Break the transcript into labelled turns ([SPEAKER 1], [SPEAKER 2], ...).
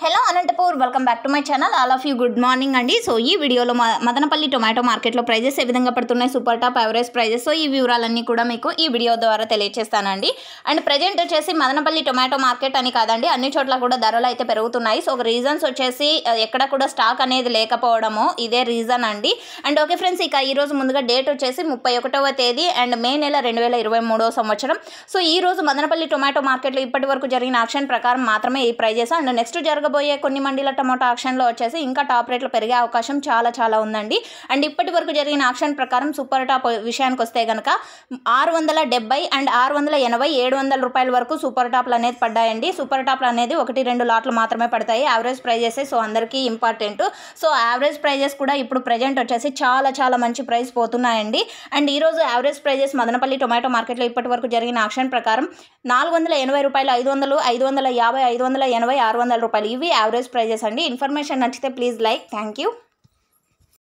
[SPEAKER 1] hello Anantapur welcome back to my channel all of you good morning అండి so ఈ వీడియోలో Madanapalle tomato మార్కెట్లో prices ఏ విధంగా పడుతున్నాయి super top average prices so ఈ వివరాలన్నీ కూడా మీకు ఈ వీడియో ద్వారా తెలియజేస్తానండి అండ్ ప్రజెంట్ వచ్చేసి మదనపల్లి టొమాటో మార్కెట్ అని కాదండి అన్ని చోట్ల కూడా ధరలు అయితే పెరుగుతున్నాయి సో రీజన్స్ వచ్చేసి ఎక్కడ కూడా స్టాక్ అనేది లేకపోవడము ఇదే రీజన్ అండి అండ్ ఓకే ఫ్రెండ్స్ ఇక ఈరోజు ముందుగా డేట్ వచ్చేసి ముప్పై ఒకటవ తేదీ అండ్ మే నెల రెండు వేల ఇరవై సంవత్సరం సో ఈ రోజు మదనపల్లి టొమాటో మార్కెట్లో ఇప్పటి జరిగిన ఆక్షన్ ప్రకారం మాత్రమే ఈ ప్రైజెస్ అండ్ నెక్స్ట్ జరగ జరగబోయే కొన్ని మండీల టమాటా ఆక్షన్లో వచ్చేసి ఇంకా టాప్ రేట్లు పెరిగే అవకాశం చాలా చాలా ఉందండి అండ్ ఇప్పటి వరకు జరిగిన ఆక్షన్ ప్రకారం సూపర్ టాప్ విషయానికి వస్తే కనుక ఆరు వందల డెబ్బై అండ్ ఆరు వందల ఎనభై ఏడు వందల రూపాయల వరకు సూపర్ టాప్లు అనేది పడ్డాయండి సూపర్ టాప్లు అనేది ఒకటి రెండు లాట్లు మాత్రమే పడతాయి యావరేజ్ ప్రైజెస్ సో అందరికీ ఇంపార్టెంట్ సో యావరేజ్ ప్రైజెస్ కూడా ఇప్పుడు ప్రజెంట్ వచ్చేసి చాలా చాలా మంచి ప్రైస్ పోతున్నాయండి అండ్ ఈరోజు యావరేజ్ ప్రైజెస్ మదనపల్లి టొమాటో మార్కెట్లో ఇప్పటి వరకు జరిగిన ఆక్షన్ ప్రకారం నాలుగు వందల ఎనభై రూపాయలు ఐదు వందలు ఐదు వందల యాభై ఐదు వందల ఎనభై ఆరు వందల రూపాయలు ఇవి యావరేజ్ ప్రైజెస్ అండి ఇన్ఫర్మేషన్ నచ్చితే ప్లీజ్ లైక్ థ్యాంక్ యూ